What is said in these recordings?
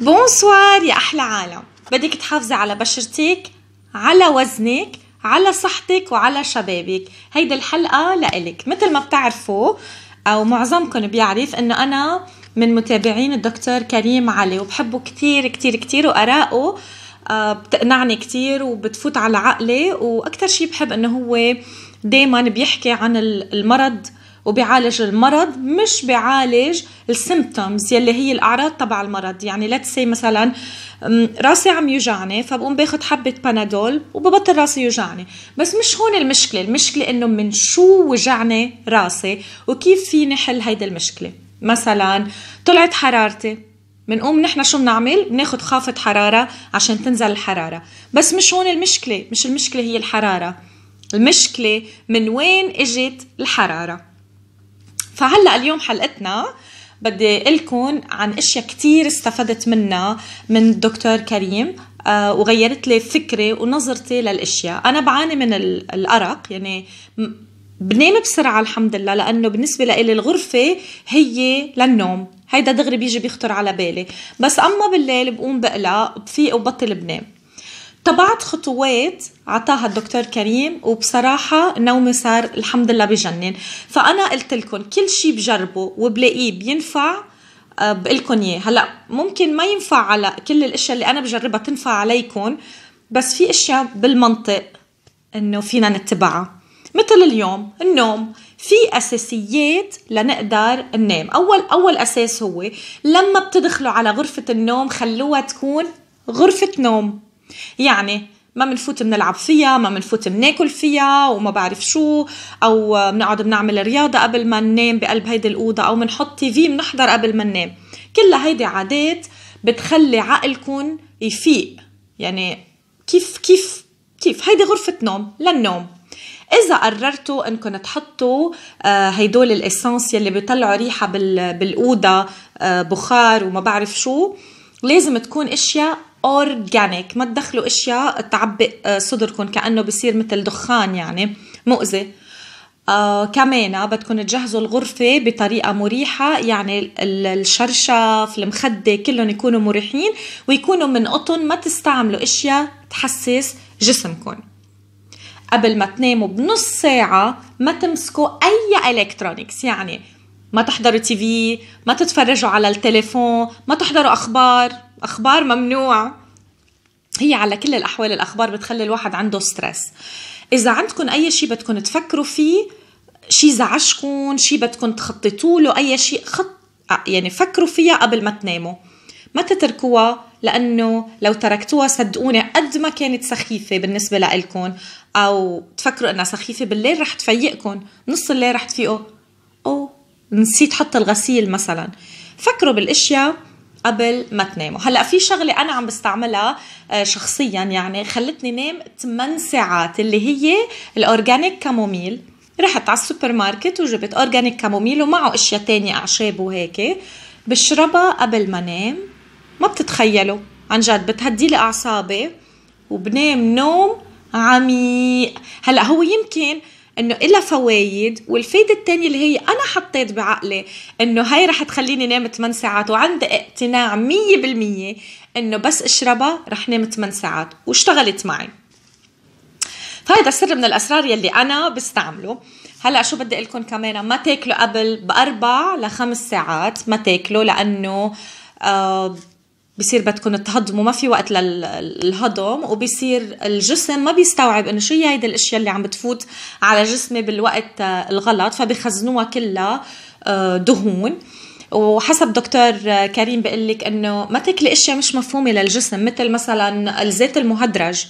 بونسوار يا احلى عالم بدك تحافظي على بشرتك على وزنك على صحتك وعلى شبابك هيدي الحلقه لإلك مثل ما بتعرفوا او معظمكم بيعرف انه انا من متابعين الدكتور كريم علي وبحبه كثير كثير كثير وارائه آه، بتقنعني كثير وبتفوت على عقلي واكثر شيء بحب إنه هو دايما بيحكي عن المرض وبيعالج المرض مش بيعالج السيمبتومز يلي هي الاعراض تبع المرض يعني ليتس سي مثلا راسي عم يوجعني فبقوم باخذ حبه بنادول وببطل راسي يوجعني بس مش هون المشكله المشكله انه من شو وجعني راسي وكيف فيني حل هيدي المشكله مثلا طلعت حرارتي بنقوم نحن شو بنعمل بناخذ خافض حرارة عشان تنزل الحرارة بس مش هون المشكلة مش المشكلة هي الحرارة المشكلة من وين اجت الحرارة فهلا اليوم حلقتنا بدي لكم عن اشياء كتير استفدت منها من الدكتور كريم آه، وغيرت لي فكري ونظرتي للاشياء انا بعاني من الارق يعني بنام بسرعة الحمد لله لأنه بالنسبة لإلي الغرفة هي للنوم هيدا دغري بيجي بيخطر على بالي بس أما بالليل بقوم بقلق بفيق وبطل بنام تبعت خطوات عطاها الدكتور كريم وبصراحة نومي صار الحمد لله بجنن فأنا قلت لكم كل شيء بجربه وبلاقيه بينفع آه، بقلكن اياه هلا ممكن ما ينفع على كل الاشياء اللي انا بجربها تنفع عليكم بس في اشياء بالمنطق انه فينا نتبعها مثل اليوم النوم في اساسيات لنقدر ننام اول اول اساس هو لما بتدخلوا على غرفه النوم خلوها تكون غرفه نوم يعني ما بنفوت بنلعب فيها ما بنفوت بناكل فيها وما بعرف شو او بنقعد بنعمل رياضه قبل ما ننام بقلب هيدي الاوضه او بنحط تي في بنحضر قبل ما ننام كلها هيدي عادات بتخلي عقلكم يفيق يعني كيف كيف كيف هيدي غرفه نوم للنوم إذا قررتوا إنكم تحطوا آه، هيدول الإسانس يلي بيطلعوا ريحة بالأوضة آه، بخار وما بعرف شو لازم تكون اشياء اورجانيك ما تدخلوا اشياء تعبق آه، صدركم كانه بصير مثل دخان يعني مؤذي آه كمان بدكم تجهزوا الغرفة بطريقة مريحة يعني الشرشف المخدة كلهم يكونوا مريحين ويكونوا من قطن ما تستعملوا اشياء تحسس جسمكم قبل ما تناموا بنص ساعة ما تمسكوا أي إلكترونيكس يعني ما تحضروا تي في ما تتفرجوا على التليفون ما تحضروا أخبار اخبار ممنوع هي على كل الاحوال الاخبار بتخلي الواحد عنده ستريس اذا عندكم اي شيء بدكم تفكروا فيه شيء زعجكم شيء بدكم تخططوا له اي شيء خط آه، يعني فكروا فيها قبل ما تناموا ما تتركوها لانه لو تركتوها صدقوني قد ما كانت سخيفه بالنسبه لإلكم او تفكروا انها سخيفه بالليل رح تفيقكم نص الليل رح تفيقوا او نسيت حط الغسيل مثلا فكروا بالاشياء قبل ما تناموا هلا في شغله انا عم بستعملها آه، شخصيا يعني خلتني نام 8 ساعات اللي هي الاورجانيك كاموميل رحت على السوبر ماركت وجبت اورجانيك كاموميل ومعه اشياء تانية اعشاب وهيك بشربها قبل ما نام ما بتتخيلوا عن جد بتهدي لي اعصابي وبنام نوم عميق هلا هو يمكن انه إلها فوايد والفايده الثانيه اللي هي انا حطيت بعقلي انه هاي رح تخليني نام 8 ساعات وعندي اقتناع 100% انه بس اشربها رح نام 8 ساعات واشتغلت معي فهذا سر من الاسرار يلي انا بستعمله هلا شو بدي اقول لكم كمان ما تاكلوا قبل باربع لخمس ساعات ما تاكلوا لانه آه بصير بدكم تهضموا ما في وقت للهضم وبصير الجسم ما بيستوعب انه شو هي هيدي الاشياء اللي عم بتفوت على جسمي بالوقت آه، الغلط فبخزنوها كلها آه، دهون وحسب دكتور آه، كريم بقول لك انه ما تاكلي اشياء مش مفهومه للجسم مثل مثلا الزيت المهدرج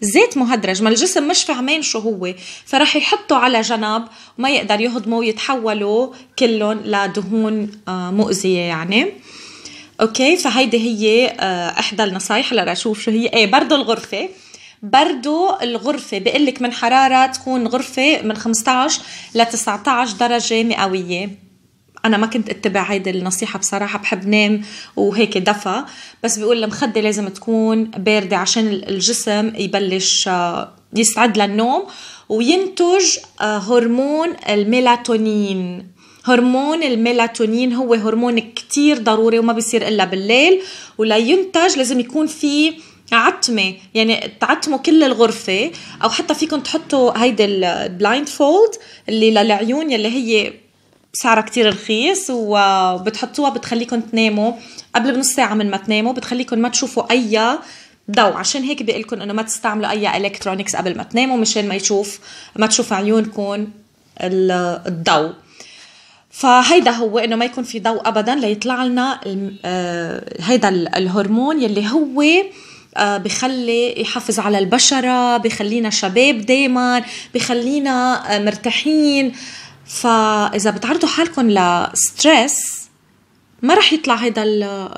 زيت مهدرج ما الجسم مش فاهمين شو هو فراح يحطه على جنب وما يقدر يهضمه ويتحولوا كلهم لدهون مؤذيه يعني اوكي فهيدي هي آه، احدى النصايح اللي رح اشوف شو هي ايه برضه الغرفه برضه الغرفة بقول لك من حرارة تكون غرفة من 15 ل 19 درجة مئوية أنا ما كنت اتبع هيدي النصيحة بصراحة بحب نام وهيك دفى بس بيقول المخدة لازم تكون باردة عشان الجسم يبلش آه، يستعد للنوم وينتج آه، هرمون الميلاتونين هرمون الميلاتونين هو هرمون كتير ضروري وما بيصير الا بالليل ولينتج لازم يكون في عتمة يعني تعتموا كل الغرفة أو حتى فيكم تحطوا هيدي البلايند فولد اللي للعيون يلي هي سعرها كتير رخيص وبتحطوها بتخليكم تناموا قبل بنص ساعة من ما تناموا بتخليكم ما تشوفوا أي ضوء عشان هيك بقلكم انه ما تستعملوا اي الكترونيكس قبل ما تناموا مشان ما يشوف ما تشوف عيونكم الضوء فهيدا هو انه ما يكون في ضوء ابدا ليطلع لنا آه، هيدا الهرمون يلي هو آه، بخلي يحافظ على البشرة بخلينا شباب دايما بخلينا آه، مرتاحين فإذا بتعرضوا حالكم لستريس ما رح يطلع هيدا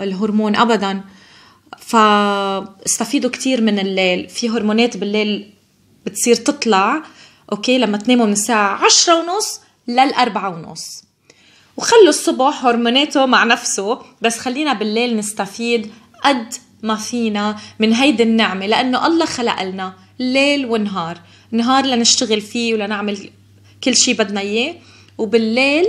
الهرمون أبدا فاستفيدوا كتير من الليل في هرمونات بالليل بتصير تطلع أوكي لما تناموا من الساعة عشرة ونص للأربعة ونص وخلوا الصبح هرموناته مع نفسه بس خلينا بالليل نستفيد قد ما فينا من هيدي النعمة لأنه الله خلق لنا ليل ونهار نهار لنشتغل فيه ولنعمل كل شي بدنا إياه وبالليل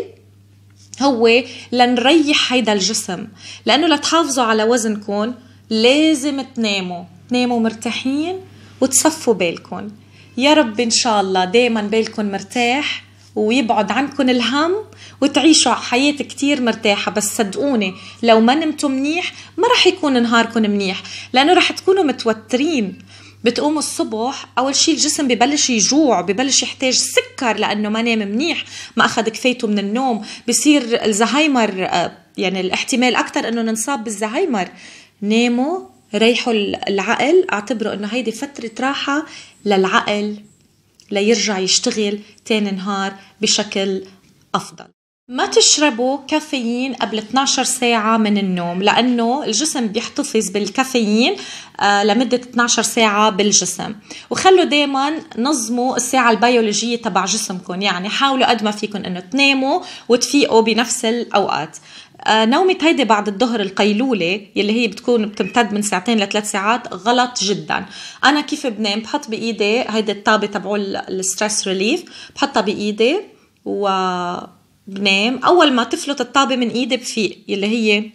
هو لنريح هيدا الجسم لأنه لتحافظوا على وزنكم لازم تناموا تناموا مرتاحين وتصفوا بالكم يا رب إن شاء الله دايما بالكم مرتاح ويبعد عنكم الهم وتعيشوا حياة كتير مرتاحة بس صدقوني لو ما نمتوا منيح ما رح يكون نهاركم منيح لأنه رح تكونوا متوترين بتقوموا الصبح اول شيء الجسم ببلش يجوع ببلش يحتاج سكر لانه ما نام منيح ما اخذ كفايته من النوم بصير الزهايمر آه، يعني الاحتمال اكثر انه ننصاب بالزهايمر ناموا ريحوا العقل اعتبروا انه هيدي فتره راحه للعقل ليرجع يشتغل تاني نهار بشكل أفضل ما تشربوا كافيين قبل 12 ساعة من النوم لأنه الجسم بيحتفظ بالكافيين آه، لمدة 12 ساعة بالجسم وخلوا دايما نظموا الساعة البيولوجية تبع جسمكم يعني حاولوا قد ما فيكم أنه تناموا وتفيقوا بنفس الأوقات آه، نومة هيدي بعد الظهر القيلولة يلي هي بتكون بتمتد من ساعتين لثلاث ساعات غلط جدا أنا كيف بنام بحط بإيدي هيدي الطابة تبعو الستريس ريليف بحطها بإيدي وبنام أول ما تفلت الطابة من إيدي بفيق يلي هي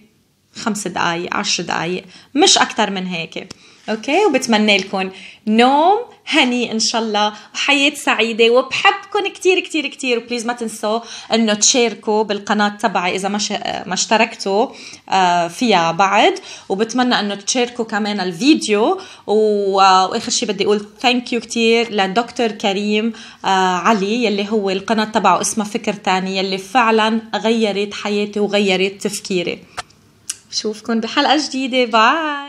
خمس دقائق عشر دقائق مش أكتر من هيك اوكي وبتمنى لكم نوم هني ان شاء الله وحياه سعيده وبحبكم كثير كثير كثير وبليز ما تنسوا انه تشاركوا بالقناه تبعي اذا ما ما اشتركتوا آه، فيها بعد وبتمنى انه تشاركوا كمان الفيديو واخر شيء بدي اقول ثانك يو كثير لدكتور كريم آه، علي يلي هو القناه تبعه اسمها فكر تاني يلي فعلا غيرت حياتي وغيرت تفكيري بشوفكن بحلقة جديدة باي